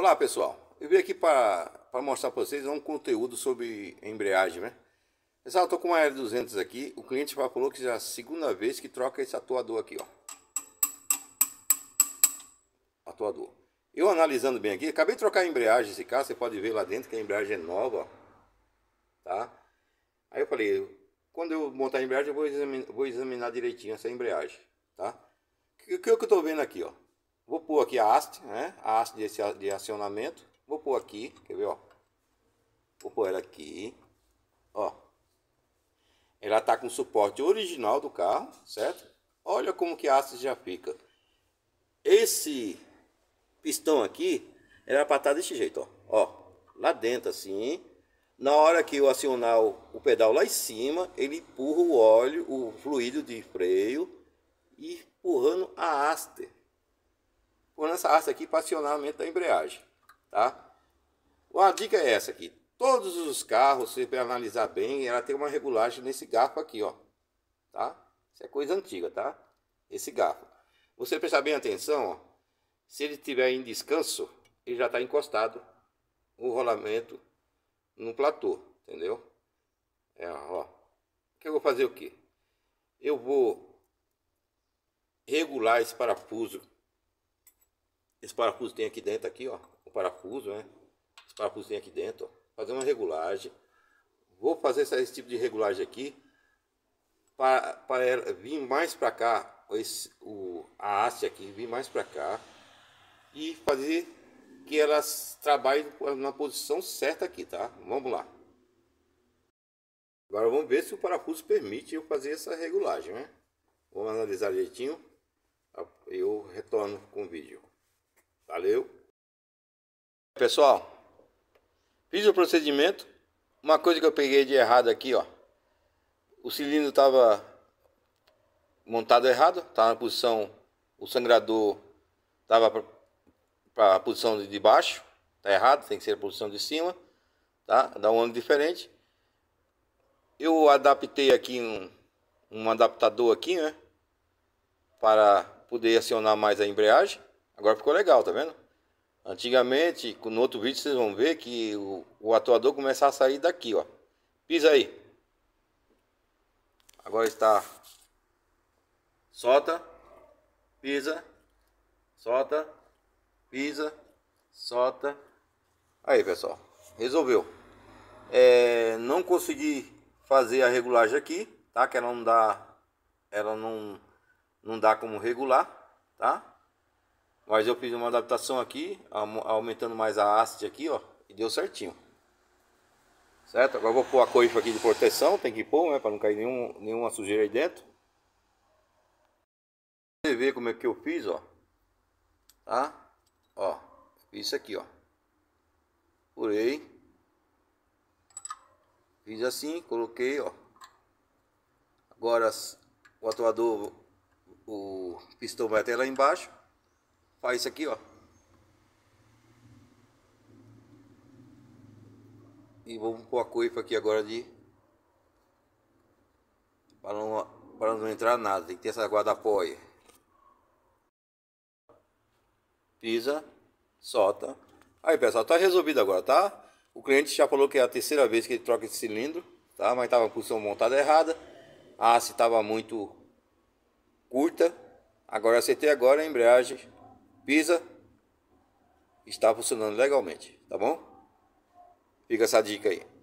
Olá pessoal, eu vim aqui para, mostrar para vocês um conteúdo sobre embreagem, né? Pessoal, estou com uma L200 aqui, o cliente já falou que já é a segunda vez que troca esse atuador aqui, ó. Atuador. Eu analisando bem aqui, acabei de trocar a embreagem esse carro, você pode ver lá dentro que a embreagem é nova, tá? Aí eu falei, quando eu montar a embreagem eu vou examinar, vou examinar direitinho essa embreagem, tá? O que, que eu estou vendo aqui, ó? Vou pôr aqui a haste, né? A haste de acionamento. Vou pôr aqui, quer ver, ó. Vou pôr ela aqui, ó. Ela está com o suporte original do carro, certo? Olha como que a haste já fica. Esse pistão aqui, era para estar desse jeito, ó. Ó, lá dentro assim. Na hora que eu acionar o pedal lá em cima, ele empurra o óleo, o fluido de freio, e empurrando a haste vou lançar essa aqui para acionamento da embreagem, tá? Uma dica é essa aqui. Todos os carros, se você analisar bem, ela tem uma regulagem nesse garfo aqui, ó. Tá? Isso é coisa antiga, tá? Esse garfo. Você prestar bem atenção, ó. Se ele estiver em descanso, ele já está encostado o rolamento no platô, entendeu? É, ó. O que eu vou fazer o quê? Eu vou regular esse parafuso esse parafuso tem aqui dentro, tá aqui, ó. O parafuso, né? Esse parafuso tem aqui dentro, ó. Fazer uma regulagem. Vou fazer esse tipo de regulagem aqui. Para, ela vir mais para cá, esse, o, a haste aqui, vir mais para cá. E fazer que elas trabalhem na posição certa aqui, tá? Vamos lá. Agora vamos ver se o parafuso permite eu fazer essa regulagem, né? Vamos analisar direitinho. Eu retorno com o vídeo. Valeu. Pessoal, fiz o procedimento. Uma coisa que eu peguei de errado aqui, ó. O cilindro estava montado errado, estava na posição, o sangrador estava para a posição de baixo, tá errado, tem que ser a posição de cima, tá? Dá um ângulo diferente. Eu adaptei aqui um, um adaptador aqui, né? Para poder acionar mais a embreagem. Agora ficou legal, tá vendo? Antigamente, no outro vídeo vocês vão ver que o, o atuador começa a sair daqui, ó. Pisa aí. Agora está. Solta. Pisa. Solta. Pisa. Solta. Aí, pessoal. Resolveu. É, não consegui fazer a regulagem aqui, tá? Que ela não dá... Ela não, não dá como regular, tá? Mas eu fiz uma adaptação aqui, aumentando mais a haste aqui, ó. E deu certinho. Certo? Agora vou pôr a coifa aqui de proteção, tem que pôr, né? Para não cair nenhum, nenhuma sujeira aí dentro. Você vê como é que eu fiz, ó. Tá? Ó, isso aqui, ó. Purei. Fiz assim, coloquei, ó. Agora o atuador, o pistão vai até lá embaixo. Faz isso aqui, ó. E vamos pôr a coifa aqui agora de... Para não, para não entrar nada, tem que ter essa guarda apoia. Pisa, solta. Aí pessoal, tá resolvido agora, tá? O cliente já falou que é a terceira vez que ele troca esse cilindro, tá? Mas estava com posição montada errada. A haste estava muito curta. Agora acertei agora é a embreagem Pisa está funcionando legalmente, tá bom? Fica essa dica aí.